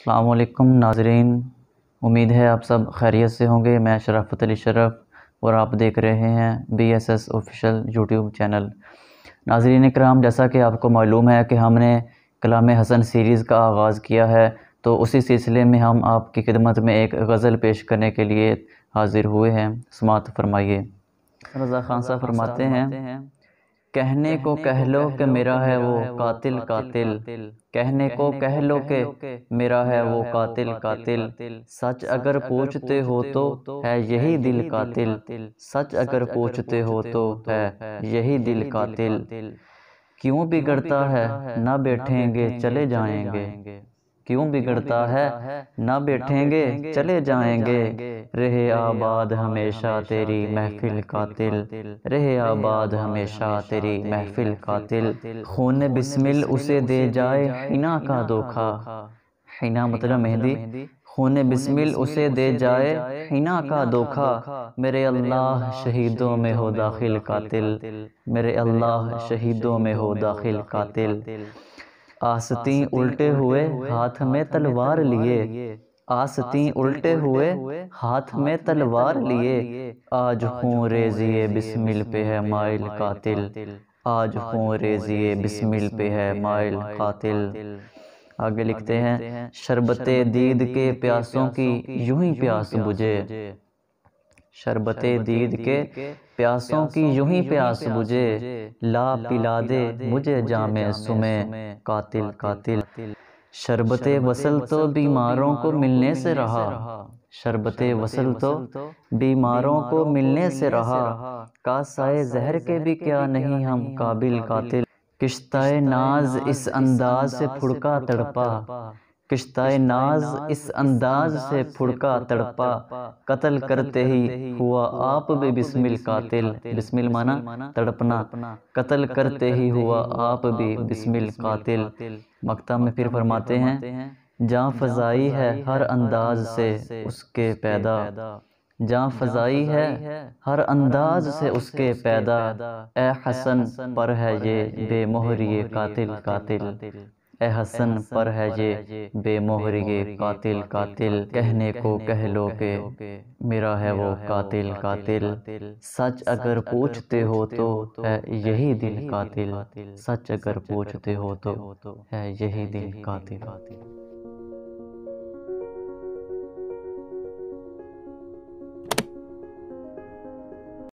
अल्लाम नाजरीन उम्मीद है आप सब खैरियत से होंगे मैं शराफत अली शरफ और आप देख रहे हैं B S S official YouTube channel नाजरीन कराम जैसा कि आपको मालूम है कि हमने कलाम हसन सीरीज़ का आगाज़ किया है तो उसी सिलसिले में हम आपकी खिदमत में एक गज़ल पेश करने के लिए हाज़िर हुए हैं समात फरमाइए रज़ा खान साहब फरमाते हैं कहने को कह लो कि मेरा है वो कातिल कातिल कहने को कह लो कि मेरा है वो कातिल कातिल सच अगर पूछते हो तो है यही दिल कातिल सच अगर पूछते हो तो है यही दिल कातिल क्यों बिगड़ता है ना बैठेंगे चले जाएंगे क्यों बिगड़ता है न बैठेंगे चले जाएंगे रहे आबाद हमेशा तेरी महफिल कातिल रहे आबाद हमेशा तेरी महफिल कातिल खून बिस्मिल उसे दे जाए हिना का धोखा हिना मतलब मेहंदी खून बिस्मिल उसे दे जाए हिना का धोखा मेरे अल्लाह शहीदों में हो दाखिल कातिल मेरे अल्लाह शहीदों में हो दाखिल कातिल आसती उल्टे हुए हाथ में तलवार लिए आसती उल्टे हुए हाथ में तलवार लिए आज हूँ रेजिए बिस्मिल पे है माइल कातिल आज हूँ रेजिए बिस्मिल पे है माइल कातिल आगे लिखते हैं शरबते दीद के प्यासों की यूं ही प्यास बुझे शरबत दीद के प्यासों की यूं ही प्यास बुझे ला पिला दे मुझे जामे सुमे कातिल कातिल शरबत तो वसल तो बीमारों को मिलने से रहा शरबत तो वसल तो बीमारों को मिलने से रहा कासाए जहर के भी क्या नहीं हम काबिल कातिल किश्ताए नाज इस अंदाज से फुड़का तड़पा किश्ता नाज इस अंदाज से फुड़का तड़पा कत्ल करते ही हुआ आप भी बिस्मिल कातिल बिस्मिल माना तड़पना कत्ल करते ही हुआ आप भी बिस्मिल कातिल मक्ता में फिर फरमाते हैं जहाँ फजाई है हर अंदाज से उसके पैदा जहाँ फजाई है हर अंदाज से उसके पैदा ए हसन पर है ये बेमोहरी कातिल कातिल ए हसन पर है ये बेमोहरगे कातिल कातिल कहने को कह लो के मेरा है वो कातिल कातिल सच अगर पूछते हो तो है यही दिल कातिल सच अगर पूछते हो तो है यही दिल कातिल